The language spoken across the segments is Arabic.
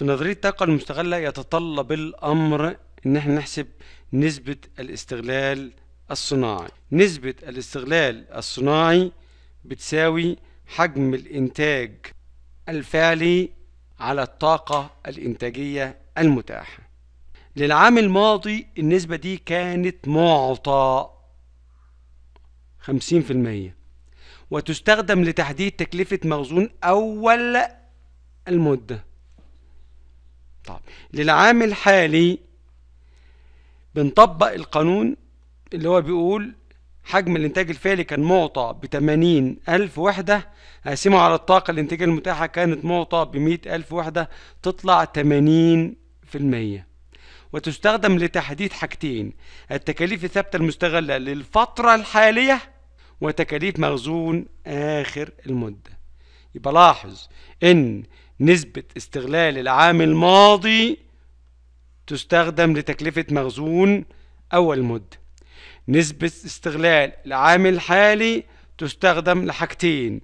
في نظرية الطاقة المستغلة يتطلب الأمر إن احنا نحسب نسبة الاستغلال الصناعي نسبة الاستغلال الصناعي بتساوي حجم الإنتاج الفعلي على الطاقة الإنتاجية المتاحة للعام الماضي النسبة دي كانت معطى 50% وتستخدم لتحديد تكلفة مخزون أول المدة طب للعام الحالي بنطبق القانون اللي هو بيقول حجم الانتاج الفعلي كان معطى ب 80 ألف وحدة هقسمه على الطاقة الانتاجية المتاحة كانت معطى ب 100 ألف وحدة تطلع 80 في المية وتستخدم لتحديد حاجتين التكاليف الثابتة المستغلة للفترة الحالية وتكاليف مخزون آخر المدة يبقى لاحظ إن نسبة استغلال العام الماضي تستخدم لتكلفة مخزون أول مدة نسبة استغلال العام الحالي تستخدم لحاجتين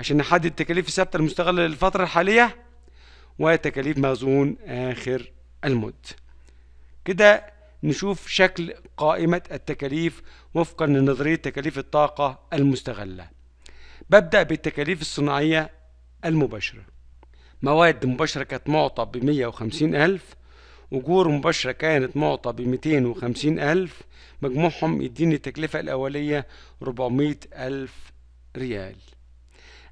عشان نحدد التكاليف الثابتة المستغلة للفترة الحالية وتكاليف مخزون آخر المد كده نشوف شكل قائمة التكاليف وفقا لنظرية تكاليف الطاقة المستغلة ببدأ بالتكاليف الصناعية المباشرة مواد مباشرة كانت معطى بمية وخمسين ألف أجور مباشرة كانت معطى بميتين وخمسين ألف مجموعهم يديني التكلفة الأولية 400 ألف ريال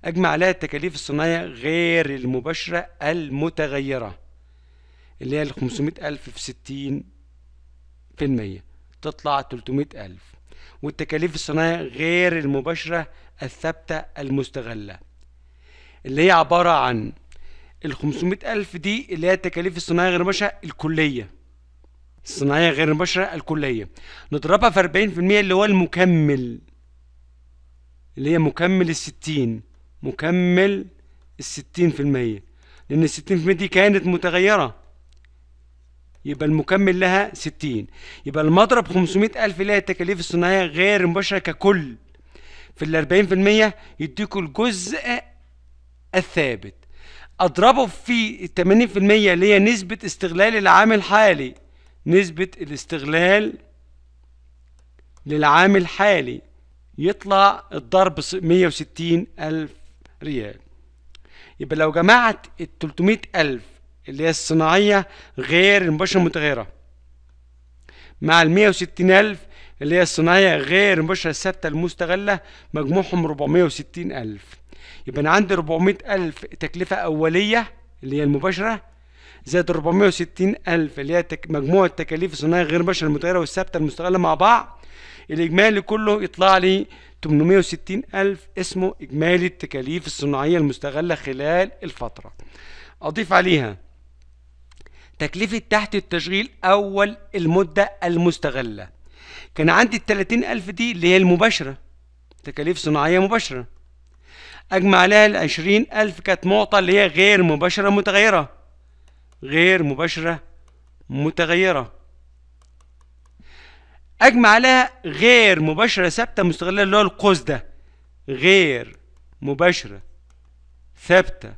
أجمع عليها التكاليف الصناعية غير المباشرة المتغيرة اللي هي 500 ألف في ستين في المية تطلع 300 ألف والتكاليف الصناعية غير المباشرة الثابتة المستغلة اللي هي عبارة عن ال 500 ألف دي اللي هي تكاليف الصناعية غير المباشرة الكلية الصناعية غير المباشرة الكلية نضربها في 40% اللي هو المكمل اللي هي مكمل الستين مكمل الستين 60% لأن الستين 60% دي كانت متغيرة يبقى المكمل لها ستين يبقى المضرب خمسمائة ألف اللي هي التكاليف الصناعية غير المباشرة ككل في ال 40% يديكوا الجزء الثابت اضربه في 80% اللي هي نسبة استغلال العام الحالي نسبة الاستغلال للعام الحالي يطلع الضرب 160 ألف ريال يبقى لو جمعت ال 300 ألف اللي هي الصناعية غير المباشرة المتغيرة مع ال 160 ألف اللي هي الصناعية غير المباشرة الثابتة المستغلة مجموعهم 460 ألف يبقى انا عندي 400000 تكلفه اوليه اللي هي المباشره زائد 460000 اللي هي تك... مجموع التكاليف الصناعيه غير المباشره المتغيره والثابته المستغله مع بعض الاجمالي كله يطلع لي 860000 اسمه اجمالي التكاليف الصناعيه المستغله خلال الفتره اضيف عليها تكلفة تحت التشغيل أول المدة المستغلة كان عندي التلاتين ألف دي اللي هي المباشرة تكاليف صناعية مباشرة اجمع عليها العشرين ألف كانت معطى اللي هي غير مباشره متغيره غير مباشره متغيره اجمع عليها غير مباشره ثابته مستغله اللي هو القوس ده غير مباشره ثابته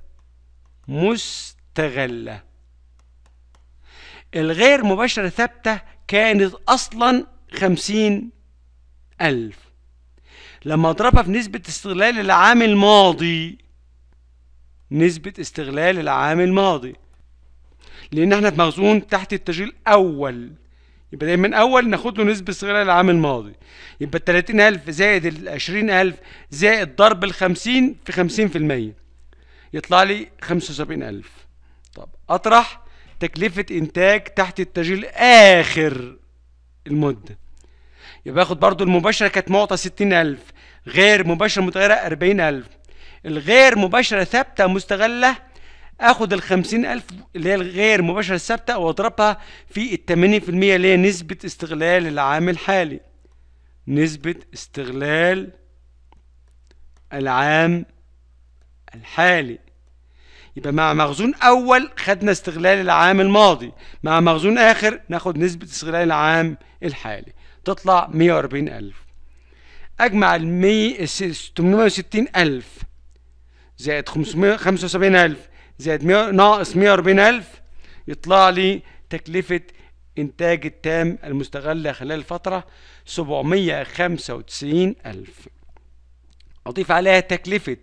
مستغله الغير مباشره ثابته كانت اصلا خمسين ألف لما اضربها في نسبة استغلال العام الماضي نسبة استغلال العام الماضي لأن احنا في مخزون تحت التشغيل أول يبقى دايما أول ناخد له نسبة استغلال العام الماضي يبقى ال 30000 زائد ال 20000 زائد ضرب ال 50 في 50% يطلع لي 75000 طب أطرح تكلفة إنتاج تحت التشغيل آخر المدة يبقى باخد برضو المباشرة كانت معطى 60000 غير مباشرة متغيرة 40000 الغير مباشرة ثابتة مستغلة اخد ال 50000 اللي هي الغير مباشرة الثابتة واضربها في ال 80% اللي هي نسبة استغلال العام الحالي نسبة استغلال العام الحالي يبقى مع مخزون اول خدنا استغلال العام الماضي مع مخزون اخر ناخد نسبة استغلال العام الحالي تطلع 140000 أجمع ال 860000 زائد 575000 زائد ناقص 140000 يطلع لي تكلفة إنتاج التام المستغلة خلال الفترة 795000 أضيف عليها تكلفة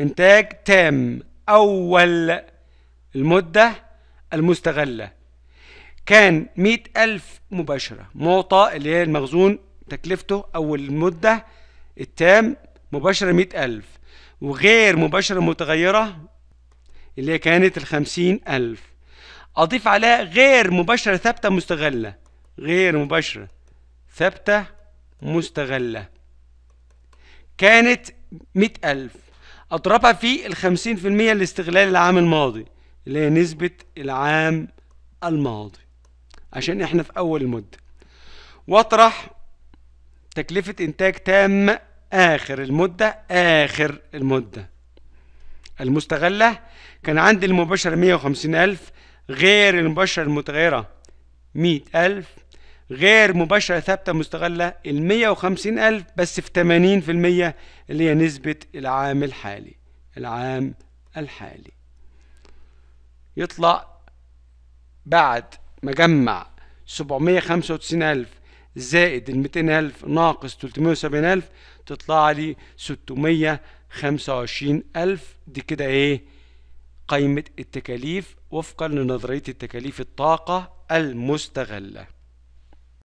إنتاج تام أول المدة المستغلة كان مئة ألف مباشرة معطى اللي هي المخزون تكلفته أو المدة التام مباشرة مئة ألف وغير مباشرة متغيرة اللي هي كانت الخمسين ألف أضيف عليها غير مباشرة ثابتة مستغلة غير مباشرة ثابتة مستغلة كانت مئة ألف أضربها في الخمسين في المية الاستغلال العام الماضي اللي هي نسبة العام الماضي عشان احنا في اول المده واطرح تكلفه انتاج تام اخر المده اخر المده المستغله كان عندي المباشره 150000 غير المباشره المتغيره 100000 غير مباشرة ثابتة مستغلة ال 150000 بس في 80% اللي هي نسبة العام الحالي العام الحالي يطلع بعد مجمع 795000 زائد ال 200000 ناقص 370000 تطلع لي 625000 دي كده ايه قائمة التكاليف وفقا لنظرية التكاليف الطاقة المستغلة